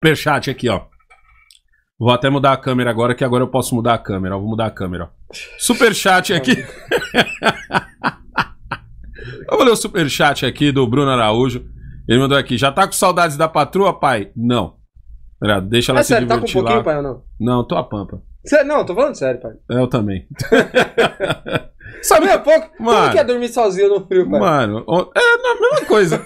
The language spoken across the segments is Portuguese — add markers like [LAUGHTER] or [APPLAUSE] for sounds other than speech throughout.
Superchat aqui, ó. Vou até mudar a câmera agora, que agora eu posso mudar a câmera. Ó. Vou mudar a câmera, ó. Superchat tá aqui. [LAUGHS] Vamos ler o superchat aqui do Bruno Araújo. Ele mandou aqui. Já tá com saudades da patroa, pai? Não. Deixa ela é se sério, divertir tá com um pouquinho, lá. pai, ou não? Não, tô a pampa. não, tô falando sério, pai. Eu também. [LAUGHS] Sabe é pouco? Mano, Como que é dormir sozinho no frio, cara? Mano, é a mesma coisa. [LAUGHS]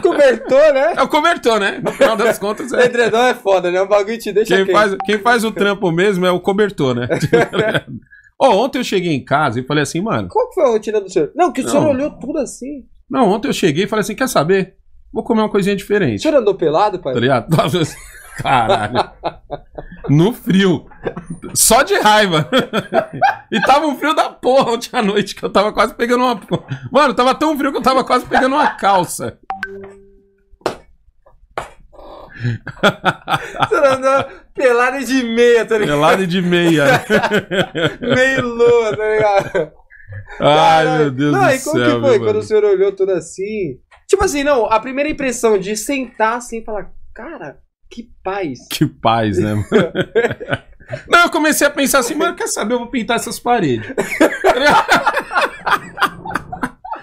cobertor, né? É o cobertor, né? No final das contas é. Edredão é foda, né? O bagulho te deixa quem faz, quem faz o trampo mesmo é o cobertor, né? oh, [LAUGHS] ontem eu cheguei em casa e falei assim, mano. Qual foi a rotina do senhor? Não, que o não. senhor olhou tudo assim. Não, ontem eu cheguei e falei assim: quer saber? Vou comer uma coisinha diferente. O senhor andou pelado, pai? Tá ligado? [LAUGHS] Caralho. [LAUGHS] No frio. Só de raiva. [LAUGHS] E tava um frio da porra ontem à noite, que eu tava quase pegando uma. Mano, tava tão frio que eu tava quase pegando uma calça. Você andando pelado de meia, tá ligado? Pelado de meia. [LAUGHS] Meio lua, tá ligado? Ai, Caralho. meu Deus não, do céu. E como que foi quando o senhor olhou tudo assim? Tipo assim, não, a primeira impressão de sentar assim e falar, cara, que paz. Que paz, né? Mano? [LAUGHS] Não, eu comecei a pensar assim, mano, quer saber? Eu vou pintar essas paredes. [LAUGHS]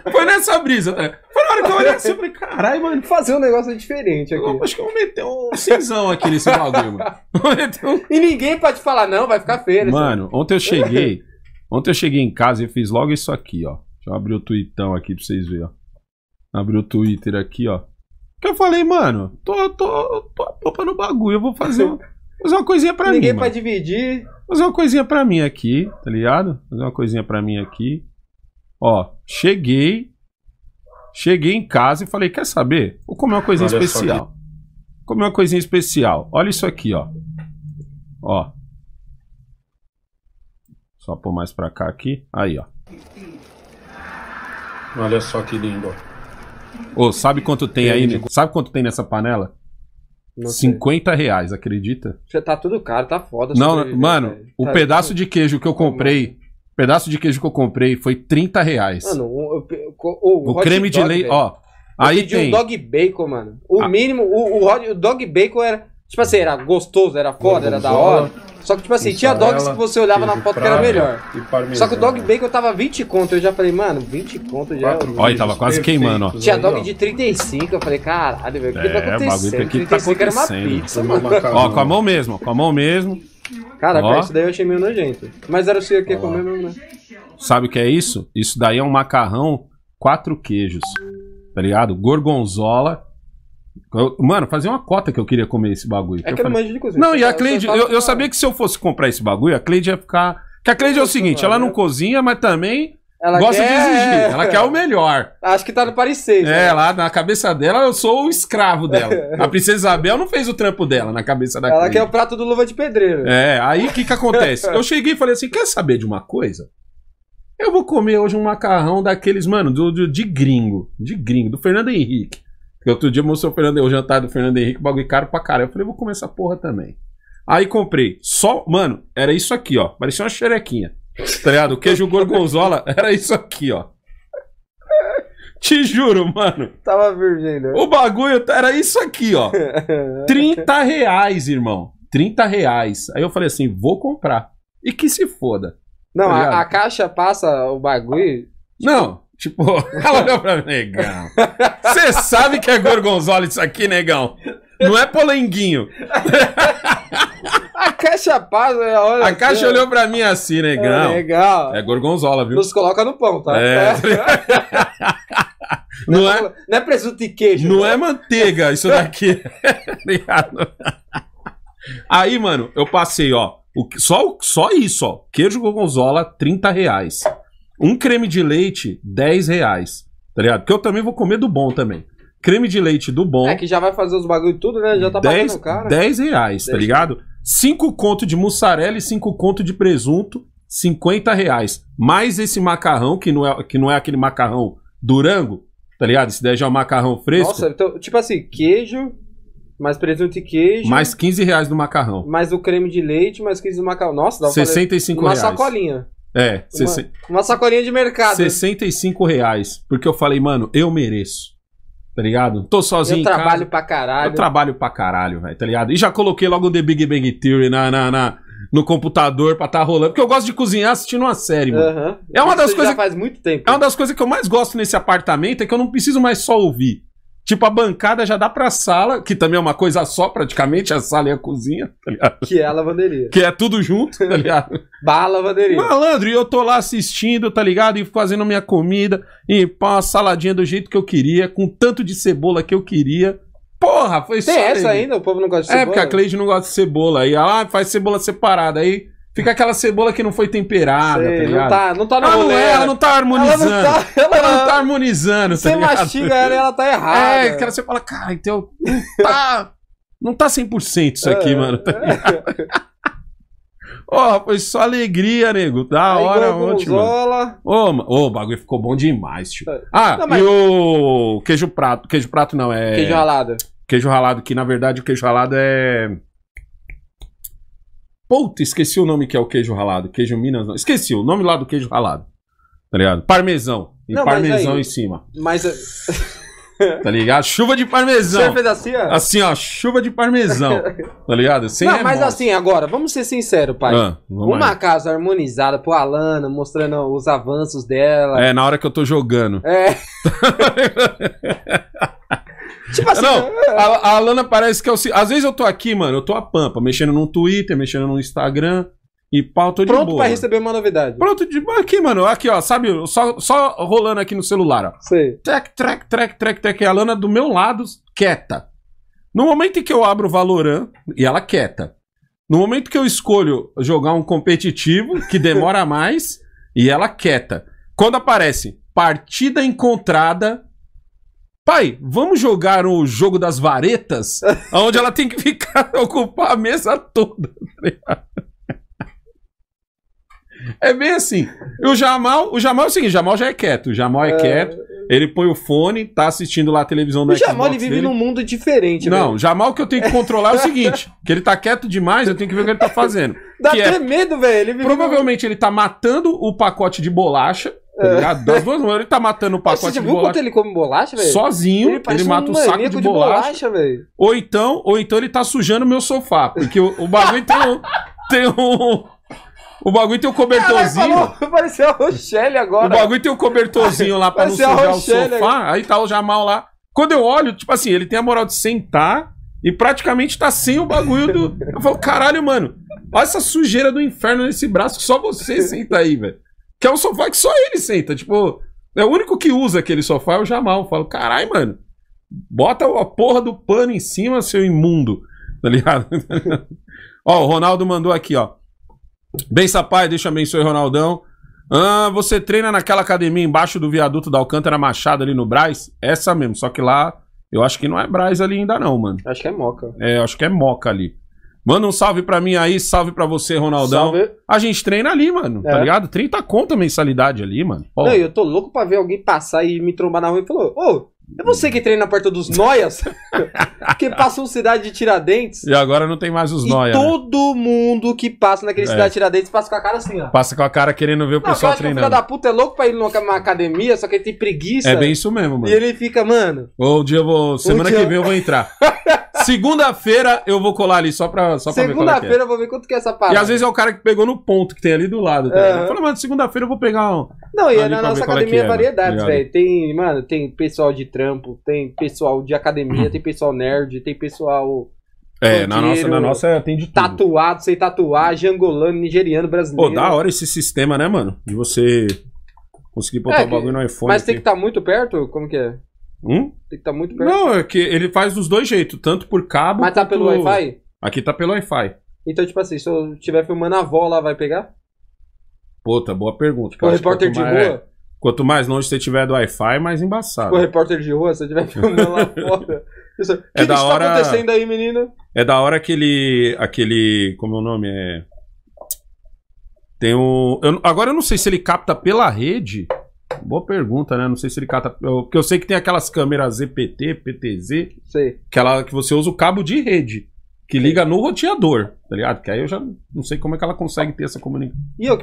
Foi nessa brisa, né? Foi na hora que eu olhei assim, eu falei, caralho, mano. Fazer um negócio diferente aqui. Eu acho que eu vou meter um cinzão aqui nesse bagulho, mano. [LAUGHS] Um... E ninguém pode falar, não, vai ficar feio. Né, mano, ontem eu cheguei. Ontem eu cheguei em casa e fiz logo isso aqui, ó. Deixa eu abrir o tweetão aqui pra vocês verem, ó. Abri o Twitter aqui, ó. Que eu falei, mano, tô, tô, tô a popa no bagulho, eu vou fazer, uma, [LAUGHS] fazer uma coisinha pra Ninguém mim. Ninguém pra dividir. Fazer uma coisinha pra mim aqui, tá ligado? Fazer uma coisinha pra mim aqui. Ó, cheguei. Cheguei em casa e falei, quer saber? Vou comer uma coisinha Olha especial. Comer uma coisinha especial. Olha isso aqui, ó. Ó. Só pôr mais pra cá aqui. Aí, ó. Olha só que lindo, ó. Ô, sabe quanto tem aí? Sabe quanto tem nessa panela? Não 50 sei. reais, acredita? Você tá tudo caro, tá foda. Não, mano, tá o tá pedaço de queijo que eu comprei. Pedaço de queijo que eu comprei foi 30 reais. Mano, o, o, o, o creme de leite, ó. Eu aí tem. um dog bacon, mano. O ah. mínimo, o, o, o dog bacon era. Tipo assim, era gostoso, era foda, era da hora. Só que, tipo assim, tinha dogs que você olhava na foto que era melhor. Só que o dog bacon tava 20 conto. Eu já falei, mano, 20 conto já. É Olha, tava quase queimando, ó. Tinha dog de 35. Eu falei, caralho, velho, o que, é, que tá é, acontecendo? O que tá acontecendo? Pizza, ó, com a mão mesmo, com a mão mesmo. Cara, ó. isso daí eu achei meio nojento. Mas era o que ia comer mesmo, né? Sabe o que é isso? Isso daí é um macarrão quatro queijos, tá ligado? Gorgonzola Mano, fazia uma cota que eu queria comer esse bagulho. É que, eu não mais de cozinha. Não, e a Cleide, eu, eu, tá- sabia que se eu fosse comprar esse bagulho, a Cleide ia ficar. Que a Cleide é o seguinte, ela não cozinha, mas também ela gosta quer... de exigir. Ela quer o melhor. Acho que tá no parecer. É, né? lá na cabeça dela eu sou o escravo dela. [LAUGHS] a princesa Isabel não fez o trampo dela na cabeça da Ela quer o prato do luva de pedreiro. É, aí o que que acontece? eu cheguei e falei assim: quer saber de uma coisa? Eu vou comer hoje um macarrão daqueles, mano, do, do de gringo. De gringo, do Fernando Henrique. Porque outro dia mostrou o, Fernando, o jantar do Fernando Henrique, bagulho caro pra cara. Eu falei, vou comer essa porra também. Aí comprei. Só, mano, era isso aqui, ó. Parecia uma xerequinha. Tá ligado? O queijo gorgonzola [LAUGHS] era isso aqui, ó. Te juro, mano. Tava virgem, né? O bagulho era isso aqui, ó. 30 [LAUGHS] reais, irmão. 30 reais. Aí eu falei assim, vou comprar. E que se foda. Não, tá a, a, caixa passa o bagulho. Não, Tipo, [LAUGHS] ela olhou pra mim, negão. Você sabe que é gorgonzola isso aqui, negão? Não é polenguinho. [LAUGHS] A caixa passa, né? olha. A assim, caixa né? olhou pra mim assim, é, negão. É legal. É gorgonzola, viu? Nos coloca no pão, tá? É. é. [LAUGHS] Não, não, é, é, não é presunto e queijo. Não né? é manteiga isso daqui. Aí, mano, eu passei, ó. O, só, só isso, ó. Queijo gorgonzola, 30 reais. Um creme de leite, 10 reais. Tá ligado? Porque eu também vou comer do bom também. Creme de leite do bom. É que já vai fazer os bagulho tudo, né? Já tá 10, o cara. 10 reais, 10. tá ligado? 5 conto de mussarela e 5 conto de presunto, 50 reais. Mais esse macarrão, que não é, que não é aquele macarrão durango, tá ligado? Esse daí já é um macarrão fresco. Nossa, então, tipo assim, queijo, mais presunto e queijo. Mais 15 reais do macarrão. Mais o creme de leite, mais 15 do macarrão. Nossa, dá pra 65 fazer uma reais. sacolinha. É, uma, se... uma sacolinha de mercado. 65 reais. Porque eu falei, mano, eu mereço. Tá ligado? Tô sozinho. Eu trabalho casa, pra caralho. Eu trabalho pra caralho, velho, tá ligado? E já coloquei logo o The Big Bang Theory na, na, na no computador pra tá rolando. Porque eu gosto de cozinhar assistindo uma série, mano. Uhum. É uma das coisas. faz muito tempo. É uma das coisas que eu mais gosto nesse apartamento, é que eu não preciso mais só ouvir. Tipo, a bancada já dá pra sala, que também é uma coisa só, praticamente, a sala e a cozinha, tá ligado? Que é a lavanderia. Que é tudo junto, tá ligado? [LAUGHS] bah, lavanderia. Malandro, e eu tô lá assistindo, tá ligado? E fazendo minha comida, e pá, uma saladinha do jeito que eu queria, com tanto de cebola que eu queria. Porra, foi Tem só. Tem essa ele. ainda? O povo não gosta de é, cebola? É, porque a Cleide não gosta de cebola. Aí ela ah, faz cebola separada. Aí Fica aquela cebola que não foi temperada, tá Sei, tá Não tá, ah, não tá no ela rolê, não é, ela não tá harmonizando. Ela não tá, ela, ela não tá harmonizando, tá Você mastiga ela e ela tá é, errada. É, você fala, cara, então tá, não tá 100% isso aqui, é, mano. Tá [LAUGHS] Ó, oh, foi só alegria, nego. Da Aí, hora ontem, mano. Ô, oh, o bagulho ficou bom demais, tio. É. Ah, não, mas... e o queijo prato. Queijo prato não, é... Queijo ralado. Queijo ralado, que na verdade o queijo ralado é... Puta, esqueci o nome que é o queijo ralado. Queijo Minas. Não. Esqueci o nome lá do queijo ralado. Tá ligado? Parmesão. E Não, parmesão aí, em cima. Mas. É- [LAUGHS] tá ligado? Chuva de parmesão. Você fez assim, ó? Assim, ó, chuva de parmesão. Tá ligado? Sem Não, remorso. mas assim, agora, vamos ser sinceros, pai. Ah, Uma aí. casa harmonizada pro Alana, mostrando os avanços dela. É, na hora que eu tô jogando. É. [LAUGHS] Tipo assim. Não, é. a, a Alana parece que é o. Às vezes eu tô aqui, mano, eu tô a pampa, mexendo no Twitter, mexendo no Instagram. E pau, tô de Pronto boa. pra receber uma novidade. Pronto de boa aqui, mano. Aqui, ó, sabe? Só, só rolando aqui no celular, ó. Sei. Trec, trec, trec, trec, trec. E a Lana do meu lado, quieta. No momento em que eu abro o Valorant, e ela quieta. No momento que eu escolho jogar um competitivo, que demora [LAUGHS] mais, e ela quieta. Quando aparece partida encontrada, Pai, vamos jogar o jogo das varetas, [LAUGHS] onde ela tem que ficar [LAUGHS] ocupar a mesa toda. Tá é bem assim. o Jamal, o Jamal é o seguinte, o Jamal já é quieto, o Jamal é, é... quieto. Ele põe o fone, tá assistindo lá a televisão da O Jamal vive dele. num mundo diferente, Não, né? o Jamal que eu tenho que controlar é o seguinte, [LAUGHS] que ele tá quieto demais, eu tenho que ver o que ele tá fazendo. Dá é até é, medo, velho. provavelmente ele tá matando o pacote de bolacha Tá Das duas mãos, ele tá matando o pacote de bolacha. Você viu quanto ele come bolacha, velho? Sozinho, ele, ele mata um saco de bolacha. De bolacha ou então, ou então ele tá sujando meu sofá, porque o, o bagulho tem um... Tem um... O bagulho tem um cobertorzinho. Pareceu a Rochelle agora. O bagulho tem um cobertorzinho lá pra não sujar o sofá. Aí tá o Jamal lá. Quando eu olho, tipo assim, ele tem a moral de sentar e praticamente tá sem o bagulho do. Eu falo, caralho, mano, olha essa sujeira do inferno nesse braço que só você senta aí, velho que é um sofá que só ele senta. Tipo, é o único que usa aquele sofá é o Jamal. Eu falo, carai, mano, bota a porra do pano em cima, seu imundo. [LAUGHS] Tá ligado? ó, o Ronaldo mandou aqui, ó. Bença pai, deixa abençoe, Ronaldão. Ah, você treina naquela academia embaixo do viaduto da Alcântara Machado ali no Braz? Essa mesmo, só que lá eu acho que não é Braz ali ainda não, mano. Acho que é Moca. É, acho que é Moca ali. Manda um salve pra mim aí, salve pra você, Ronaldão. Salve. A gente treina ali, mano, tá é. tá ligado? 30 conto mensalidade ali, mano. Não, eu tô louco pra ver alguém passar e me trombar na rua e falou, ô, é você que treina perto dos noias? [LAUGHS] que passam cidade de Tiradentes. E agora não tem mais os noias. Né? todo né? mundo que passa naquele é. cidade de Tiradentes passa com a cara assim, ó. Passa com a cara querendo ver o não, pessoal eu treinando. O filho da puta é louco pra ir numa academia, só que ele tem preguiça. É bem isso mesmo, mano. E ele fica, mano. Ou um dia eu vou. Semana um dia... que vem eu vou entrar. [LAUGHS] Segunda-feira eu vou colar ali só pra, só pra ver é é. Segunda-feira é. eu vou ver quanto que é essa parada. E às vezes é o cara que pegou no ponto que tem ali do lado. Tá? É. mano, segunda-feira eu vou pegar um. Não, e é na nossa academia é, variedades, velho. Tem, mano, tem pessoal de trampo, tem pessoal de academia, uhum. tem pessoal nerd, tem pessoal. É, na nossa, na nossa tem de tudo. Tatuado, sem tatuagem, angolano, nigeriano, brasileiro. Pô, da hora esse sistema, né, mano? De você conseguir botar é, o bagulho no iPhone. Mas aqui. tem que estar tá muito perto? Como que é? Hum? Tem que estar tá muito perto. Não, é que ele faz dos dois jeitos, tanto por cabo. Mas tá quanto... pelo Wi-Fi? Aqui tá pelo Wi-Fi. Então, tipo assim, se eu estiver filmando a avó lá, vai pegar? Puta, boa pergunta. Tipo, o repórter de mais... rua? Quanto mais longe você tiver do Wi-Fi, mais embaçado. Tipo, repórter de rua, se eu estiver [LAUGHS] filmando lá fora. O é que, que hora... está acontecendo aí, menina? É da hora aquele. aquele. Como é o nome? É. Tem um. Eu, agora eu não sei se ele capta pela rede Boa pergunta, né? Não sei se ele cata. porque eu sei que tem aquelas câmeras zpt PTZ. Sei. Que, ela, que você usa o cabo de rede. Que liga no roteador, tá ligado? Que aí eu já não sei como é que ela consegue ter essa comunicação. E eu